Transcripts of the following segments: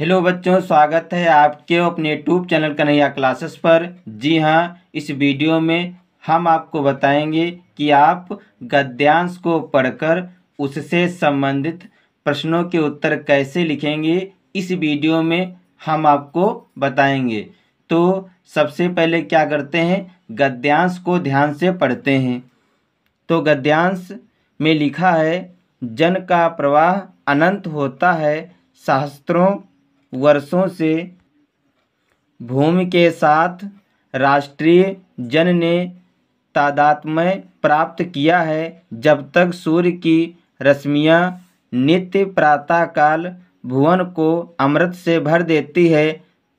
hello बच्चों स्वागत है आपके अपने यूट्यूब चैनल कन्हैया क्लासेस पर जी हाँ इस वीडियो में हम आपको बताएंगे कि आप गद्यांश को पढ़कर उससे संबंधित प्रश्नों के उत्तर कैसे लिखेंगे इस वीडियो में हम आपको बताएंगे तो सबसे पहले क्या करते हैं गद्यांश को ध्यान से पढ़ते हैं तो गद्यांश में लिखा है जन का प्रवाह अनंत होता है शास्त्रों वर्षों से भूमि के साथ राष्ट्रीय जन ने तादात्म्य प्राप्त किया है जब तक सूर्य की रश्मियाँ नित्य प्रातःकाल भुवन को अमृत से भर देती है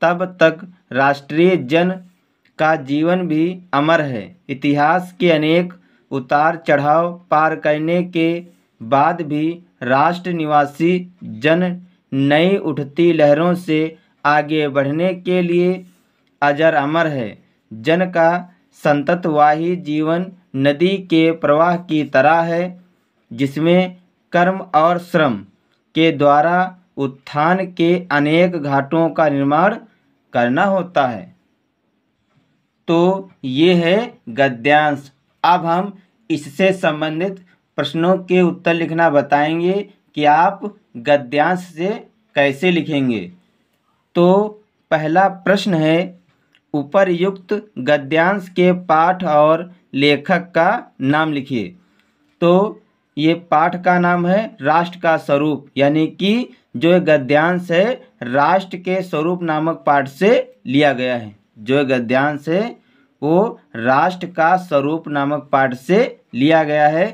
तब तक राष्ट्रीय जन का जीवन भी अमर है इतिहास के अनेक उतार चढ़ाव पार करने के बाद भी राष्ट्र निवासी जन नई उठती लहरों से आगे बढ़ने के लिए अजर अमर है जन का संततवाही जीवन नदी के प्रवाह की तरह है जिसमें कर्म और श्रम के द्वारा उत्थान के अनेक घाटों का निर्माण करना होता है तो ये है गद्यांश अब हम इससे संबंधित प्रश्नों के उत्तर लिखना बताएंगे कि आप गद्यांश से कैसे लिखेंगे तो पहला प्रश्न है उपरयुक्त गद्यांश के पाठ और लेखक का नाम लिखिए तो ये पाठ का नाम है राष्ट्र का स्वरूप यानी कि जो गद्यांश है राष्ट्र के स्वरूप नामक पाठ से लिया गया है जो गद्यांश है वो राष्ट्र का स्वरूप नामक पाठ से लिया गया है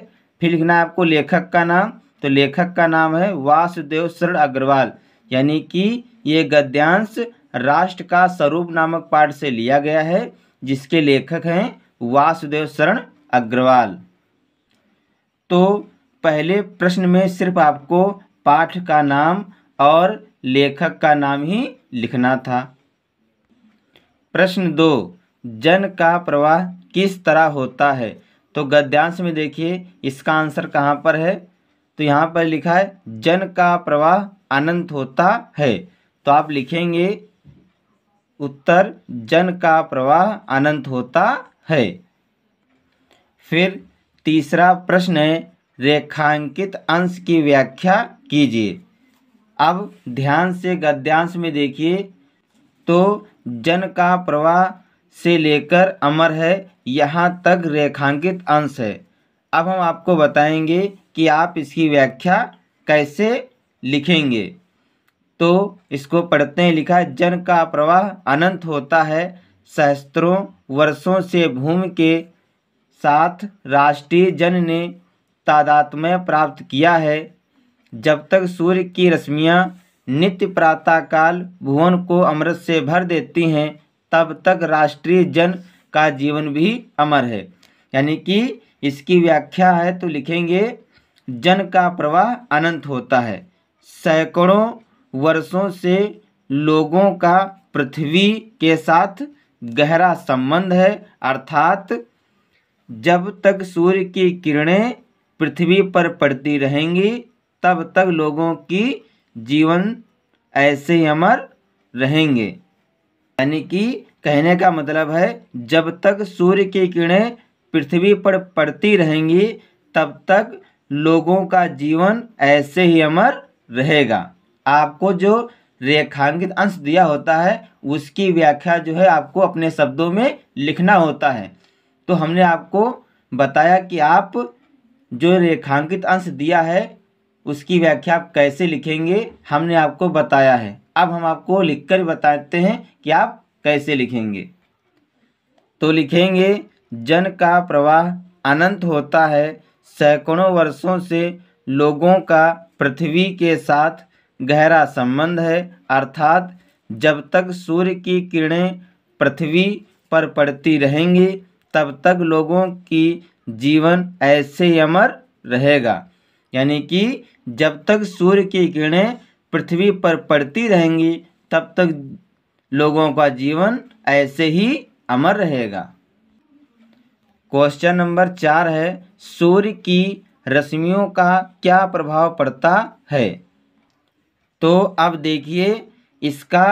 फिर लिखना है आपको लेखक का नाम तो लेखक का नाम है वासुदेव शरण अग्रवाल यानी कि ये गद्यांश राष्ट्र का स्वरूप नामक पाठ से लिया गया है जिसके लेखक हैं वासुदेव शरण अग्रवाल तो पहले प्रश्न में सिर्फ आपको पाठ का नाम और लेखक का नाम ही लिखना था प्रश्न दो जन का प्रवाह किस तरह होता है तो गद्यांश में देखिए इसका आंसर कहाँ पर है तो यहाँ पर लिखा है जन का प्रवाह अनंत होता है तो आप लिखेंगे उत्तर जन का प्रवाह अनंत होता है फिर तीसरा प्रश्न है रेखांकित अंश की व्याख्या कीजिए अब ध्यान से गद्यांश में देखिए तो जन का प्रवाह से लेकर अमर है यहाँ तक रेखांकित अंश है अब हम आपको बताएंगे कि आप इसकी व्याख्या कैसे लिखेंगे तो इसको पढ़ते हैं लिखा है जन का प्रवाह अनंत होता है सहस्त्रों वर्षों से भूमि के साथ राष्ट्रीय जन ने तादात्म्य प्राप्त किया है जब तक सूर्य की रश्मियाँ नित्य प्रातःकाल भुवन को अमृत से भर देती हैं तब तक राष्ट्रीय जन का जीवन भी अमर है यानी कि इसकी व्याख्या है तो लिखेंगे जन का प्रवाह अनंत होता है सैकड़ों वर्षों से लोगों का पृथ्वी के साथ गहरा संबंध है अर्थात जब तक सूर्य की किरणें पृथ्वी पर पड़ती रहेंगी तब तक लोगों की जीवन ऐसे ही अमर रहेंगे यानी कि कहने का मतलब है जब तक सूर्य की किरणें पृथ्वी पर पड़ती रहेंगी तब तक लोगों का जीवन ऐसे ही अमर रहेगा आपको जो रेखांकित अंश दिया होता है उसकी व्याख्या जो है आपको अपने शब्दों में लिखना होता है तो हमने आपको बताया कि आप जो रेखांकित अंश दिया है उसकी व्याख्या आप कैसे लिखेंगे हमने आपको बताया है अब हम आपको लिखकर बताते हैं कि आप कैसे लिखेंगे तो लिखेंगे जन का प्रवाह अनंत होता है सैकड़ों वर्षों से लोगों का पृथ्वी के साथ गहरा संबंध है अर्थात जब तक सूर्य की किरणें पृथ्वी पर पड़ती रहेंगी तब तक लोगों की जीवन ऐसे ही अमर रहेगा यानी कि जब तक सूर्य की किरणें पृथ्वी पर पड़ती रहेंगी तब तक लोगों का जीवन ऐसे ही अमर रहेगा क्वेश्चन नंबर चार है सूर्य की रश्मियों का क्या प्रभाव पड़ता है तो अब देखिए इसका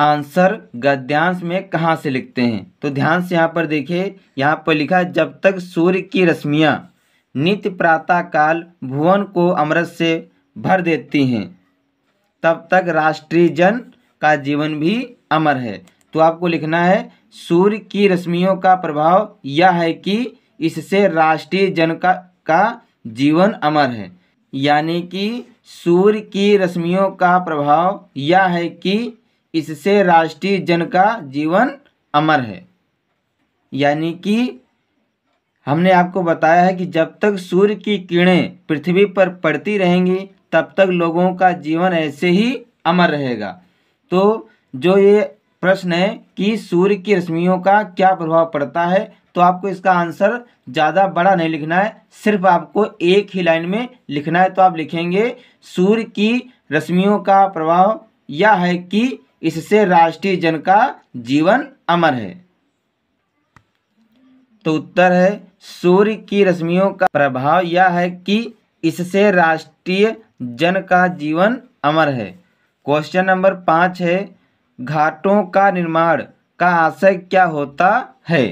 आंसर गद्यांश में कहाँ से लिखते हैं तो ध्यान से यहाँ पर देखिए यहाँ पर लिखा जब तक सूर्य की रश्मियाँ नित्य प्रातःकाल भुवन को अमृत से भर देती हैं तब तक राष्ट्रीय जन का जीवन भी अमर है तो आपको लिखना है सूर्य की रश्मियों का प्रभाव यह है कि इससे राष्ट्रीय जन का का जीवन अमर है यानी कि सूर्य की रश्मियों का प्रभाव यह है कि इससे राष्ट्रीय जन का जीवन अमर है यानी कि हमने आपको बताया है कि जब तक सूर्य की किरणें पृथ्वी पर पड़ती रहेंगी तब तक लोगों का जीवन ऐसे ही अमर रहेगा तो जो ये प्रश्न है कि सूर्य की रश्मियों का क्या प्रभाव पड़ता है तो आपको इसका आंसर ज़्यादा बड़ा नहीं लिखना है सिर्फ आपको एक ही लाइन में लिखना है तो आप लिखेंगे सूर्य की रश्मियों का प्रभाव यह है कि इससे राष्ट्रीय जन का जीवन अमर है तो उत्तर है सूर्य की रश्मियों का प्रभाव यह है कि इससे राष्ट्रीय जन का जीवन अमर है क्वेश्चन नंबर पाँच है घाटों का निर्माण का आशय क्या होता है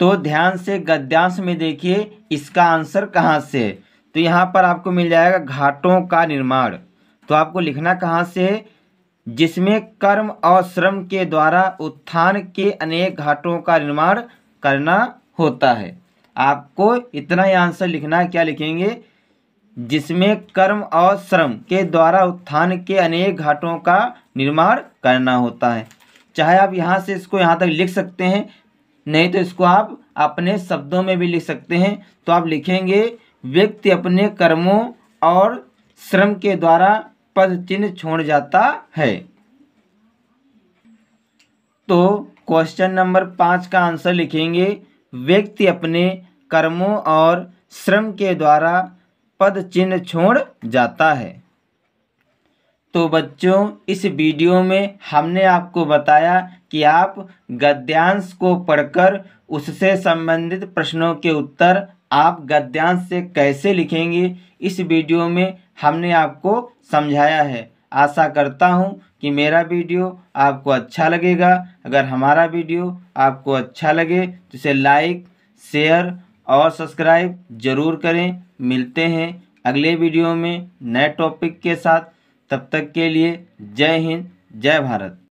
तो ध्यान से गद्यांश में देखिए इसका आंसर कहाँ से तो यहाँ पर आपको मिल जाएगा घाटों का निर्माण तो आपको लिखना कहाँ से है जिसमें कर्म और श्रम के द्वारा उत्थान के अनेक घाटों का निर्माण करना होता है आपको इतना ही आंसर लिखना क्या लिखेंगे जिसमें कर्म और श्रम के द्वारा उत्थान के अनेक घाटों का निर्माण करना होता है चाहे आप यहाँ से इसको यहाँ तक लिख सकते हैं नहीं तो इसको आप अपने शब्दों में भी लिख सकते हैं तो आप लिखेंगे व्यक्ति अपने कर्मों और श्रम के द्वारा पद चिन्ह छोड़ जाता है तो क्वेश्चन नंबर पाँच का आंसर लिखेंगे व्यक्ति अपने कर्मों और श्रम के द्वारा पद चिन्ह छोड़ जाता है तो बच्चों इस वीडियो में हमने आपको बताया कि आप गद्यांश को पढ़कर उससे संबंधित प्रश्नों के उत्तर आप गद्यांश से कैसे लिखेंगे इस वीडियो में हमने आपको समझाया है आशा करता हूँ कि मेरा वीडियो आपको अच्छा लगेगा अगर हमारा वीडियो आपको अच्छा लगे तो इसे लाइक शेयर और सब्सक्राइब ज़रूर करें मिलते हैं अगले वीडियो में नए टॉपिक के साथ तब तक के लिए जय हिंद जय भारत